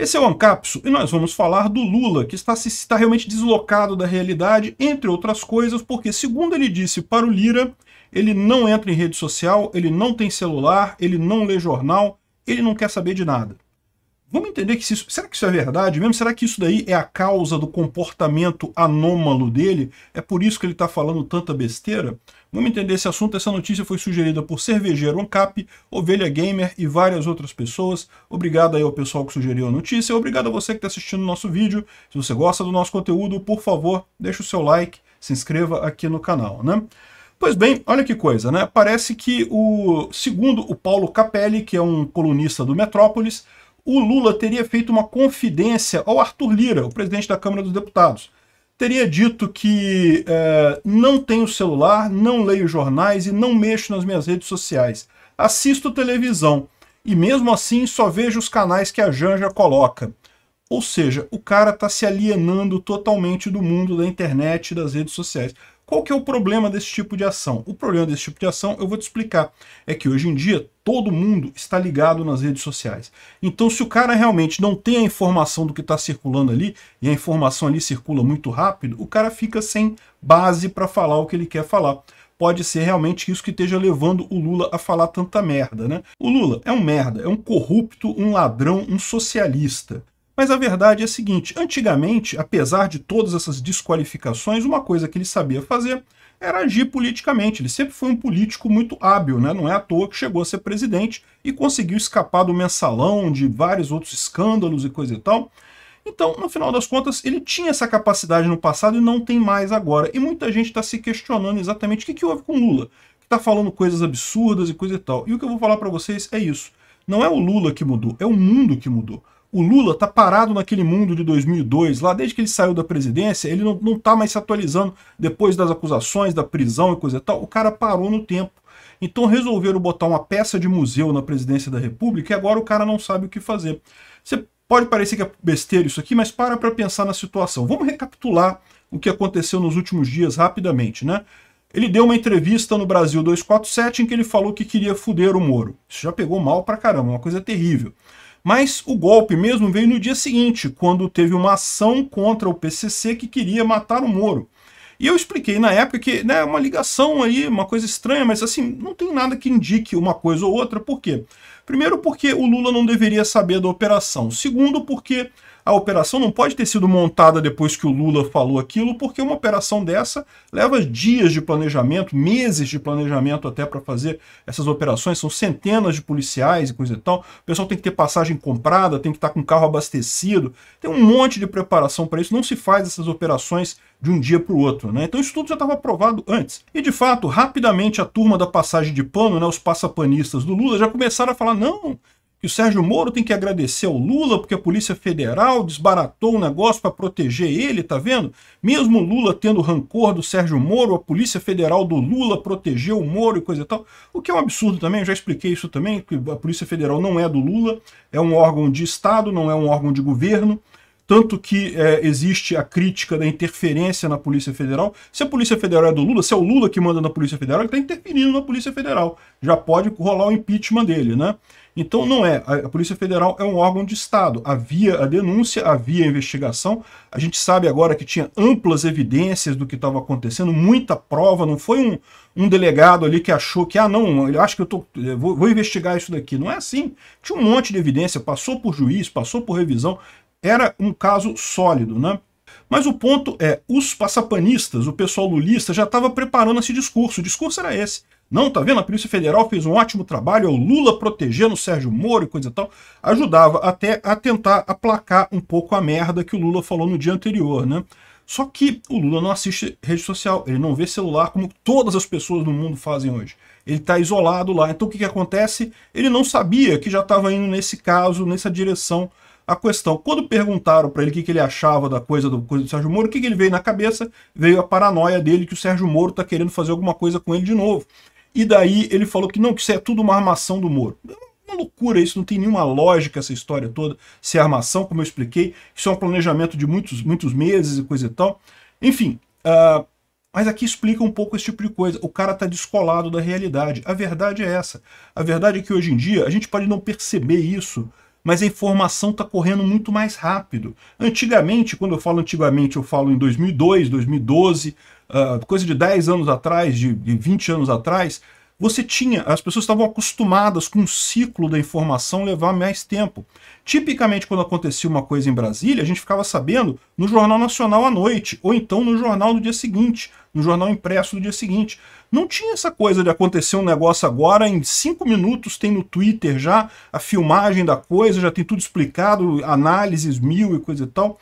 Esse é o Ancapso e nós vamos falar do Lula, que está, se, está realmente deslocado da realidade, entre outras coisas, porque, segundo ele disse para o Lira, ele não entra em rede social, ele não tem celular, ele não lê jornal, ele não quer saber de nada. Vamos entender que isso, será que isso é verdade mesmo? Será que isso daí é a causa do comportamento anômalo dele? É por isso que ele está falando tanta besteira? Vamos entender esse assunto. Essa notícia foi sugerida por Cervejeiro Ancap, Ovelha Gamer e várias outras pessoas. Obrigado aí ao pessoal que sugeriu a notícia. Obrigado a você que está assistindo o nosso vídeo. Se você gosta do nosso conteúdo, por favor, deixe o seu like, se inscreva aqui no canal, né? Pois bem, olha que coisa, né? Parece que o segundo o Paulo Capelli, que é um colunista do Metrópolis, o Lula teria feito uma confidência ao Arthur Lira, o presidente da Câmara dos Deputados teria dito que é, não tenho celular, não leio jornais e não mexo nas minhas redes sociais. Assisto televisão e mesmo assim só vejo os canais que a Janja coloca. Ou seja, o cara está se alienando totalmente do mundo da internet e das redes sociais. Qual que é o problema desse tipo de ação? O problema desse tipo de ação, eu vou te explicar, é que hoje em dia todo mundo está ligado nas redes sociais. Então se o cara realmente não tem a informação do que está circulando ali, e a informação ali circula muito rápido, o cara fica sem base para falar o que ele quer falar pode ser realmente isso que esteja levando o Lula a falar tanta merda, né? O Lula é um merda, é um corrupto, um ladrão, um socialista. Mas a verdade é a seguinte: antigamente, apesar de todas essas desqualificações, uma coisa que ele sabia fazer era agir politicamente. Ele sempre foi um político muito hábil, né? não é à toa que chegou a ser presidente e conseguiu escapar do mensalão, de vários outros escândalos e coisa e tal. Então, no final das contas, ele tinha essa capacidade no passado e não tem mais agora. E muita gente está se questionando exatamente o que, que houve com Lula, que está falando coisas absurdas e coisa e tal. E o que eu vou falar para vocês é isso. Não é o Lula que mudou, é o mundo que mudou. O Lula tá parado naquele mundo de 2002, lá desde que ele saiu da presidência, ele não tá mais se atualizando depois das acusações, da prisão e coisa e tal. O cara parou no tempo. Então resolveram botar uma peça de museu na presidência da República e agora o cara não sabe o que fazer. Você pode parecer que é besteira isso aqui, mas para para pensar na situação. Vamos recapitular o que aconteceu nos últimos dias rapidamente, né? Ele deu uma entrevista no Brasil 247 em que ele falou que queria fuder o Moro. Isso já pegou mal pra caramba, uma coisa terrível. Mas o golpe mesmo veio no dia seguinte, quando teve uma ação contra o PCC que queria matar o Moro. E eu expliquei na época que é né, uma ligação aí, uma coisa estranha, mas assim, não tem nada que indique uma coisa ou outra, por quê? Primeiro, porque o Lula não deveria saber da operação. Segundo, porque a operação não pode ter sido montada depois que o Lula falou aquilo, porque uma operação dessa leva dias de planejamento, meses de planejamento até para fazer essas operações, são centenas de policiais e coisa e tal. O pessoal tem que ter passagem comprada, tem que estar com carro abastecido, tem um monte de preparação para isso. Não se faz essas operações de um dia para o outro. Né? Então isso tudo já estava aprovado antes. E de fato, rapidamente a turma da passagem de pano, né, os passapanistas do Lula, já começaram a falar: não, que o Sérgio Moro tem que agradecer ao Lula porque a Polícia Federal desbaratou o negócio para proteger ele, tá vendo? Mesmo Lula tendo rancor do Sérgio Moro, a Polícia Federal do Lula protegeu o Moro e coisa e tal. O que é um absurdo também, eu já expliquei isso também, que a Polícia Federal não é do Lula, é um órgão de Estado, não é um órgão de governo tanto que é, existe a crítica da interferência na Polícia Federal. Se a Polícia Federal é do Lula, se é o Lula que manda na Polícia Federal, ele está interferindo na Polícia Federal. Já pode rolar o impeachment dele, né? Então não é. A Polícia Federal é um órgão de Estado. Havia a denúncia, havia a investigação. A gente sabe agora que tinha amplas evidências do que estava acontecendo, muita prova. Não foi um, um delegado ali que achou que, ah, não, ele acha que eu tô, eh, vou, vou investigar isso daqui. Não é assim. Tinha um monte de evidência, passou por juiz, passou por revisão era um caso sólido, né? Mas o ponto é, os passapanistas, o pessoal lulista, já estava preparando esse discurso. O discurso era esse. Não, tá vendo? A Polícia Federal fez um ótimo trabalho, é o Lula protegendo o Sérgio Moro e coisa e tal. Ajudava até a tentar aplacar um pouco a merda que o Lula falou no dia anterior, né? Só que o Lula não assiste rede social, ele não vê celular como todas as pessoas no mundo fazem hoje. Ele está isolado lá. Então o que, que acontece? Ele não sabia que já estava indo nesse caso, nessa direção a questão. Quando perguntaram para ele o que, que, ele achava da coisa do, coisa do Sérgio Moro, o que, que ele veio na cabeça? Veio a paranoia dele que o Sérgio Moro está querendo fazer alguma coisa com ele de novo. E daí ele falou que não, que isso é tudo uma armação do Moro. É uma loucura isso, não tem nenhuma lógica essa história toda, se é armação, como eu expliquei, isso é um planejamento de muitos, muitos meses e coisa e tal. Enfim, uh, mas aqui explica um pouco esse tipo de coisa. O cara está descolado da realidade. A verdade é essa. A verdade é que hoje em dia a gente pode não perceber isso mas a informação está correndo muito mais rápido. Antigamente, quando eu falo antigamente, eu falo em 2002, 2012, uh, coisa de 10 anos atrás, de, de 20 anos atrás, você tinha, as pessoas estavam acostumadas com o ciclo da informação levar mais tempo. Tipicamente, quando acontecia uma coisa em Brasília, a gente ficava sabendo no Jornal Nacional à noite, ou então no jornal do dia seguinte, no jornal impresso do dia seguinte. Não tinha essa coisa de acontecer um negócio agora, em cinco minutos tem no Twitter já a filmagem da coisa, já tem tudo explicado, análises mil e coisa e tal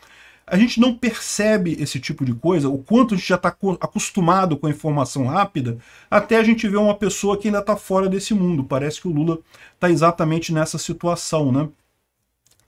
a gente não percebe esse tipo de coisa, o quanto a gente já está acostumado com a informação rápida, até a gente ver uma pessoa que ainda está fora desse mundo. Parece que o Lula está exatamente nessa situação, né?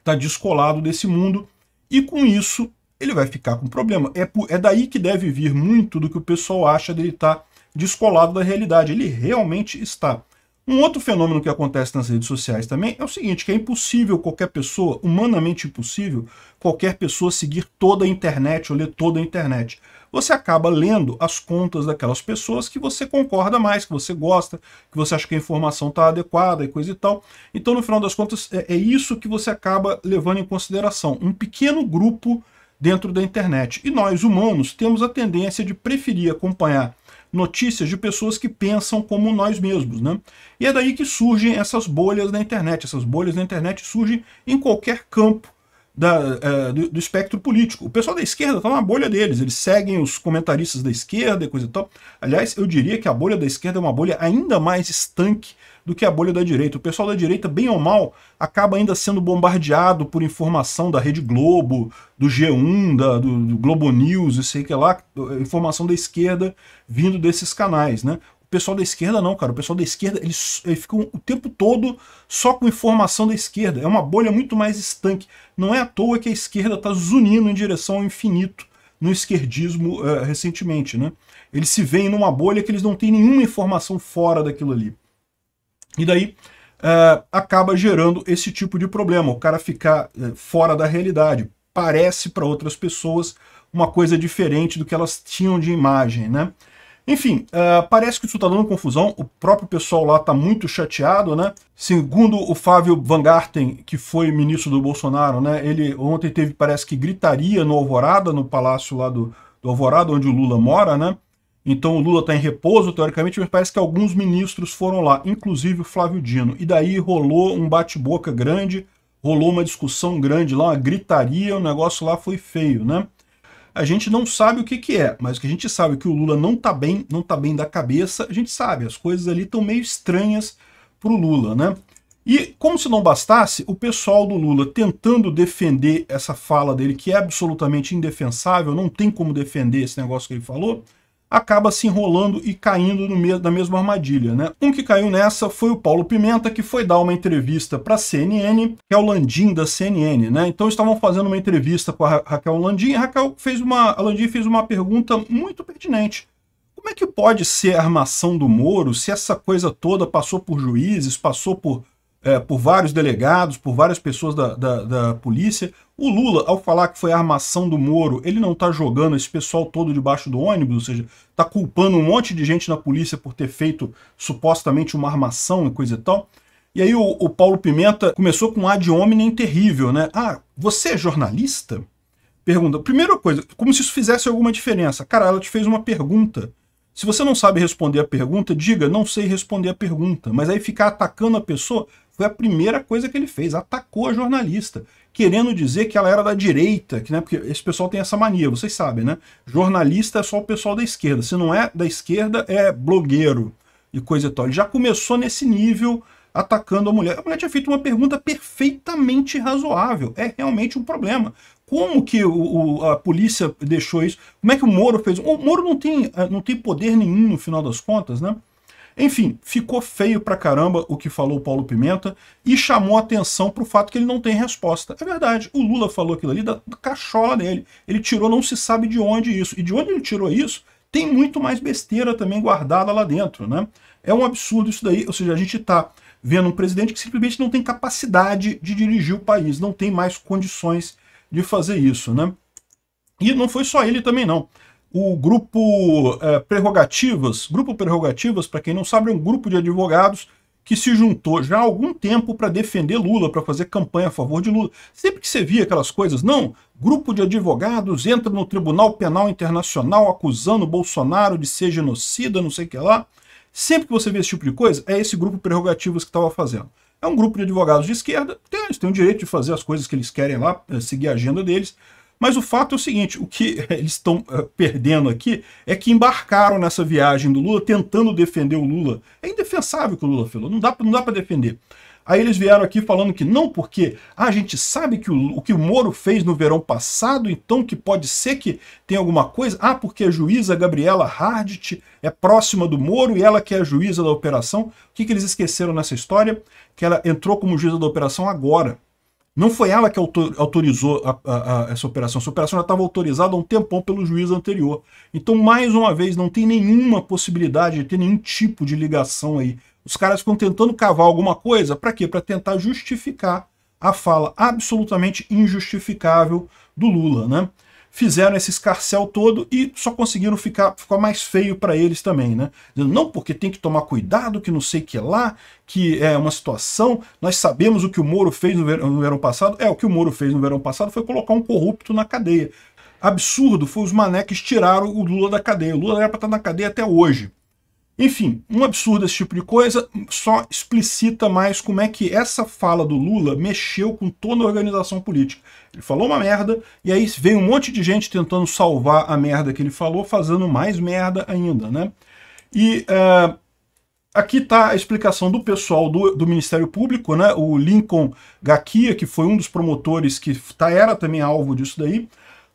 Está descolado desse mundo e com isso ele vai ficar com problema. É, é daí que deve vir muito do que o pessoal acha dele estar tá descolado da realidade. Ele realmente está. Um outro fenômeno que acontece nas redes sociais também é o seguinte, que é impossível qualquer pessoa, humanamente impossível, qualquer pessoa seguir toda a internet ou ler toda a internet. Você acaba lendo as contas daquelas pessoas que você concorda mais, que você gosta, que você acha que a informação está adequada e coisa e tal. Então, no final das contas, é, é isso que você acaba levando em consideração. Um pequeno grupo dentro da internet. E nós, humanos, temos a tendência de preferir acompanhar notícias de pessoas que pensam como nós mesmos, né? E é daí que surgem essas bolhas na internet. Essas bolhas na internet surgem em qualquer campo da, uh, do, do, espectro político. O pessoal da esquerda está na bolha deles, eles seguem os comentaristas da esquerda e coisa e tal. Aliás, eu diria que a bolha da esquerda é uma bolha ainda mais estanque do que a bolha da direita. O pessoal da direita, bem ou mal, acaba ainda sendo bombardeado por informação da Rede Globo, do G1, da, do, do Globo News e sei que lá, informação da esquerda vindo desses canais, né? O pessoal da esquerda não, cara. O pessoal da esquerda, eles, eles ficam o tempo todo só com informação da esquerda. É uma bolha muito mais estanque. Não é à toa que a esquerda está zunindo em direção ao infinito no esquerdismo uh, recentemente, né? Eles se veem numa bolha que eles não têm nenhuma informação fora daquilo ali. E daí uh, acaba gerando esse tipo de problema, o cara ficar uh, fora da realidade. Parece para outras pessoas uma coisa diferente do que elas tinham de imagem, né? Enfim, uh, parece que isso está dando confusão, o próprio pessoal lá está muito chateado, né? Segundo o Fábio Van Garten, que foi ministro do Bolsonaro, né? Ele ontem teve, parece que, gritaria no Alvorada, no palácio lá do, do Alvorada, onde o Lula mora, né? Então o Lula está em repouso, teoricamente, mas parece que alguns ministros foram lá, inclusive o Flávio Dino. E daí rolou um bate-boca grande, rolou uma discussão grande lá, uma gritaria, o negócio lá foi feio, né? A gente não sabe o que, que é, mas o que a gente sabe é que o Lula não está bem, não está bem da cabeça, a gente sabe, as coisas ali estão meio estranhas pro Lula, né? E como se não bastasse, o pessoal do Lula tentando defender essa fala dele, que é absolutamente indefensável, não tem como defender esse negócio que ele falou, acaba se enrolando e caindo no me na mesma armadilha. Né? Um que caiu nessa foi o Paulo Pimenta, que foi dar uma entrevista para a CNN, que é o Landim da CNN. Né? Então estavam fazendo uma entrevista com a Ra Raquel Landim, e a Raquel fez uma, a Landim fez uma pergunta muito pertinente. Como é que pode ser a armação do Moro se essa coisa toda passou por juízes, passou por é, por vários delegados, por várias pessoas da, da, da, polícia. O Lula, ao falar que foi a armação do Moro, ele não está jogando esse pessoal todo debaixo do ônibus, ou seja, está culpando um monte de gente na polícia por ter feito supostamente uma armação e coisa e tal. E aí o, o Paulo Pimenta começou com um ad hominem terrível, né? Ah, você é jornalista? Pergunta. Primeira coisa, como se isso fizesse alguma diferença. Cara, ela te fez uma pergunta. Se você não sabe responder a pergunta, diga, não sei responder a pergunta. Mas aí ficar atacando a pessoa foi a primeira coisa que ele fez, atacou a jornalista, querendo dizer que ela era da direita, que, né, porque esse pessoal tem essa mania, vocês sabem, né? Jornalista é só o pessoal da esquerda, se não é da esquerda, é blogueiro e coisa e tal. Ele já começou nesse nível atacando a mulher. A mulher tinha feito uma pergunta perfeitamente razoável, é realmente um problema. Como que o, o, a polícia deixou isso? Como é que o Moro fez? O Moro não tem, eh, não tem poder nenhum no final das contas, né? Enfim, ficou feio pra caramba o que falou o Paulo Pimenta e chamou atenção pro fato que ele não tem resposta. É verdade, o Lula falou aquilo ali da, cachola dele. Ele tirou não se sabe de onde isso. E de onde ele tirou isso, tem muito mais besteira também guardada lá dentro, né? É um absurdo isso daí, ou seja, a gente tá vendo um presidente que simplesmente não tem capacidade de dirigir o país, não tem mais condições de fazer isso, né? E não foi só ele também não o grupo é, Prerrogativas. Grupo Prerrogativas, para quem não sabe, é um grupo de advogados que se juntou já há algum tempo para defender Lula, para fazer campanha a favor de Lula. Sempre que você via aquelas coisas, não, grupo de advogados entra no Tribunal Penal Internacional acusando Bolsonaro de ser genocida, não sei o que lá. Sempre que você vê esse tipo de coisa, é esse grupo Prerrogativas que estava fazendo. É um grupo de advogados de esquerda, tem, eles têm o direito de fazer as coisas que eles querem lá, eh, seguir a agenda deles, mas o fato é o seguinte, o que eles estão eh, perdendo aqui é que embarcaram nessa viagem do Lula tentando defender o Lula. É indefensável o que o Lula falou, não dá, não dá para defender. Aí eles vieram aqui falando que não, porque ah, a gente sabe que o, o, que o Moro fez no verão passado, então que pode ser que tem alguma coisa. Ah, porque a juíza Gabriela Hardt é próxima do Moro e ela que é a juíza da operação. O que, que eles esqueceram nessa história? Que ela entrou como juíza da operação agora. Não foi ela que autorizou a, a, a essa operação. Essa operação já estava autorizada há um tempão pelo juiz anterior. Então, mais uma vez, não tem nenhuma possibilidade de ter nenhum tipo de ligação aí. Os caras ficam tentando cavar alguma coisa, para quê? Para tentar justificar a fala absolutamente injustificável do Lula, né? fizeram esse escarcel todo e só conseguiram ficar, ficar mais feio para eles também, né? Dizendo, não, porque tem que tomar cuidado, que não sei que lá, que é uma situação, nós sabemos o que o Moro fez no verão, no verão passado, é, o que o Moro fez no verão passado foi colocar um corrupto na cadeia absurdo foi os mané que tiraram o Lula da cadeia. O Lula era para estar na cadeia até hoje. Enfim, um absurdo esse tipo de coisa, só explicita mais como é que essa fala do Lula mexeu com toda a organização política. Ele falou uma merda, e aí veio um monte de gente tentando salvar a merda que ele falou, fazendo mais merda ainda, né? E uh, aqui está a explicação do pessoal do, do, Ministério Público, né? O Lincoln Gakia, que foi um dos promotores que tá, era também alvo disso daí,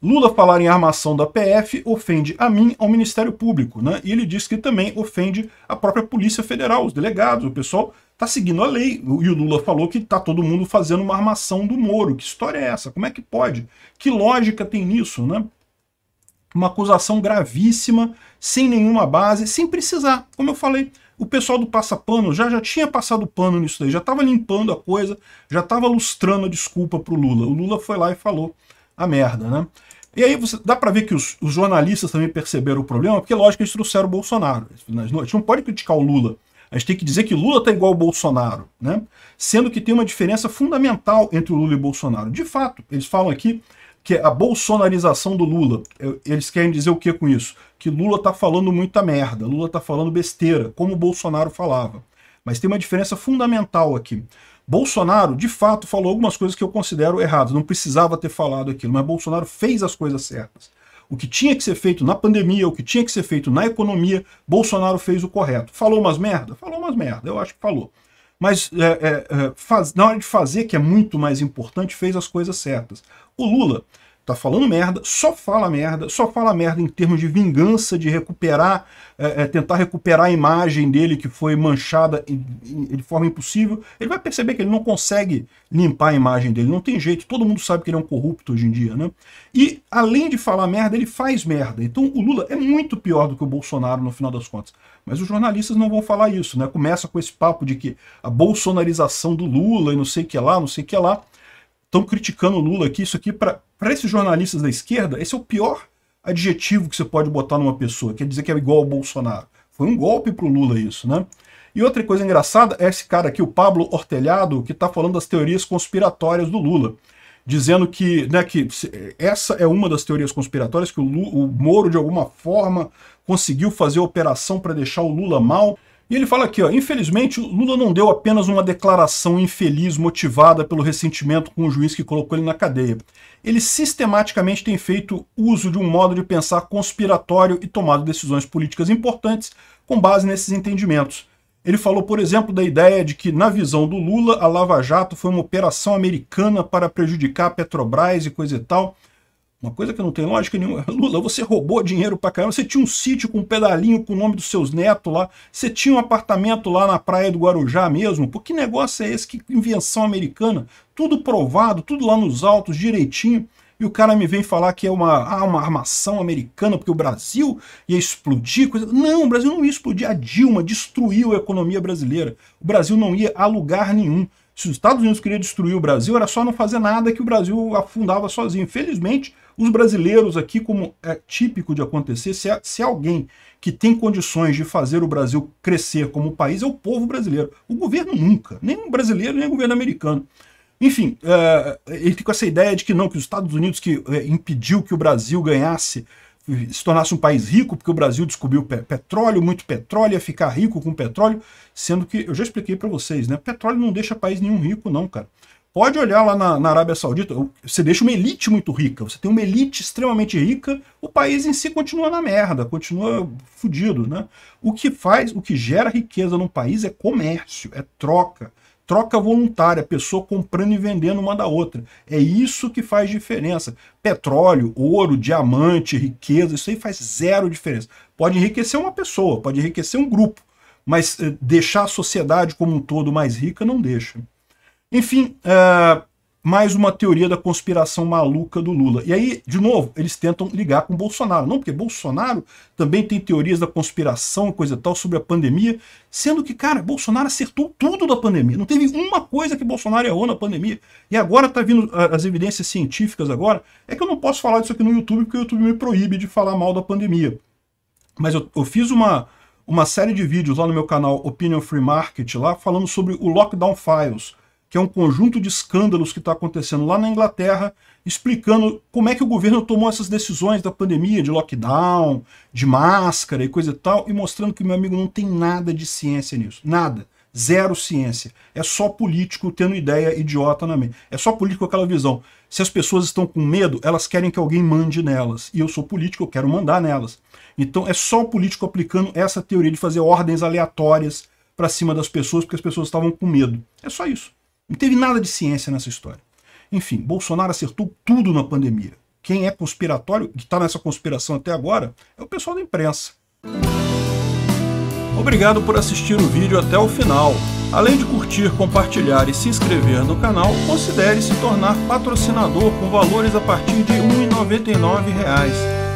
Lula falar em armação da PF ofende a mim, ao Ministério Público, né? E ele diz que também ofende a própria Polícia Federal, os delegados, o pessoal tá seguindo a lei. E o Lula falou que tá todo mundo fazendo uma armação do Moro. Que história é essa? Como é que pode? Que lógica tem nisso, né? Uma acusação gravíssima, sem nenhuma base, sem precisar. Como eu falei, o pessoal do passapano já já tinha passado pano nisso daí, já estava limpando a coisa, já estava lustrando a desculpa pro Lula. O Lula foi lá e falou a merda, né? E aí você, dá para ver que os, os, jornalistas também perceberam o problema, porque lógico eles trouxeram o Bolsonaro. A gente não pode criticar o Lula. A gente tem que dizer que Lula está igual ao Bolsonaro, né? sendo que tem uma diferença fundamental entre o Lula e o Bolsonaro. De fato, eles falam aqui que a bolsonarização do Lula, eles querem dizer o que com isso? Que Lula está falando muita merda, Lula está falando besteira, como o Bolsonaro falava. Mas tem uma diferença fundamental aqui. Bolsonaro, de fato, falou algumas coisas que eu considero erradas. Não precisava ter falado aquilo, mas Bolsonaro fez as coisas certas. O que tinha que ser feito na pandemia, o que tinha que ser feito na economia, Bolsonaro fez o correto. Falou umas merda? Falou umas merda, eu acho que falou. Mas é, é, é faz, na hora de fazer, que é muito mais importante, fez as coisas certas. O Lula tá falando merda, só fala merda, só fala merda em termos de vingança, de recuperar, é, é tentar recuperar a imagem dele que foi manchada de forma impossível, ele vai perceber que ele não consegue limpar a imagem dele, não tem jeito, todo mundo sabe que ele é um corrupto hoje em dia, né? E além de falar merda, ele faz merda. Então o Lula é muito pior do que o Bolsonaro no final das contas. Mas os jornalistas não vão falar isso, né? Começa com esse papo de que a bolsonarização do Lula e não sei o que lá, não sei o que lá estão criticando o Lula aqui, isso aqui, para esses jornalistas da esquerda, esse é o pior adjetivo que você pode botar numa pessoa, quer dizer que é igual ao Bolsonaro. Foi um golpe para o Lula isso, né? E outra coisa engraçada é esse cara aqui, o Pablo Ortelhado, que está falando das teorias conspiratórias do Lula, dizendo que, né, que essa é uma das teorias conspiratórias, que o, Lula, o Moro, de alguma forma, conseguiu fazer a operação para deixar o Lula mal. E ele fala aqui, ó, infelizmente o Lula não deu apenas uma declaração infeliz motivada pelo ressentimento com o juiz que colocou ele na cadeia. Ele sistematicamente tem feito uso de um modo de pensar conspiratório e tomado decisões políticas importantes com base nesses entendimentos. Ele falou, por exemplo, da ideia de que, na visão do Lula, a Lava Jato foi uma operação americana para prejudicar a Petrobras e coisa e tal, uma coisa que não tem lógica nenhuma. Lula, você roubou dinheiro pra caramba. Você tinha um sítio com um pedalinho com o nome dos seus netos lá. Você tinha um apartamento lá na praia do Guarujá mesmo. porque que negócio é esse? Que invenção americana? Tudo provado, tudo lá nos altos, direitinho. E o cara me vem falar que é uma, ah, uma armação americana, porque o Brasil ia explodir. Coisa... Não, o Brasil não ia explodir. A Dilma destruiu a economia brasileira. O Brasil não ia a lugar nenhum. Se os Estados Unidos queriam destruir o Brasil, era só não fazer nada que o Brasil afundava sozinho. Infelizmente, os brasileiros aqui, como é típico de acontecer, se, é, se é alguém que tem condições de fazer o Brasil crescer como país é o povo brasileiro. O governo nunca, nem o brasileiro, nem o governo americano. Enfim, eh, ele fica com essa ideia de que não, que os Estados Unidos que eh, impediu que o Brasil ganhasse se tornasse um país rico, porque o Brasil descobriu petróleo, muito petróleo, ia ficar rico com petróleo, sendo que, eu já expliquei para vocês, né? Petróleo não deixa país nenhum rico, não, cara. Pode olhar lá na, na, Arábia Saudita, você deixa uma elite muito rica, você tem uma elite extremamente rica, o país em si continua na merda, continua fudido, né? O que faz, o que gera riqueza num país é comércio, é troca, Troca voluntária, pessoa comprando e vendendo uma da outra. É isso que faz diferença. Petróleo, ouro, diamante, riqueza, isso aí faz zero diferença. Pode enriquecer uma pessoa, pode enriquecer um grupo, mas eh, deixar a sociedade como um todo mais rica não deixa. Enfim, uh, mais uma teoria da conspiração maluca do Lula. E aí, de novo, eles tentam ligar com Bolsonaro. Não, porque Bolsonaro também tem teorias da conspiração e coisa tal sobre a pandemia, sendo que, cara, Bolsonaro acertou tudo da pandemia. Não teve uma coisa que Bolsonaro errou na pandemia. E agora tá vindo ah, as evidências científicas agora. É que eu não posso falar disso aqui no YouTube, porque o YouTube me proíbe de falar mal da pandemia. Mas eu, eu fiz uma, uma série de vídeos lá no meu canal Opinion Free Market, lá falando sobre o Lockdown Files, que é um conjunto de escândalos que está acontecendo lá na Inglaterra, explicando como é que o governo tomou essas decisões da pandemia, de lockdown, de máscara e coisa e tal, e mostrando que, meu amigo, não tem nada de ciência nisso. Nada. Zero ciência. É só político tendo ideia idiota na mente. É só político aquela visão. Se as pessoas estão com medo, elas querem que alguém mande nelas. E eu sou político, eu quero mandar nelas. Então é só o político aplicando essa teoria de fazer ordens aleatórias para cima das pessoas porque as pessoas estavam com medo. É só isso. Não teve nada de ciência nessa história. Enfim, Bolsonaro acertou tudo na pandemia. Quem é conspiratório, que está nessa conspiração até agora, é o pessoal da imprensa. Obrigado por assistir o vídeo até o final. Além de curtir, compartilhar e se inscrever no canal, considere se tornar patrocinador com valores a partir de R$ 1,99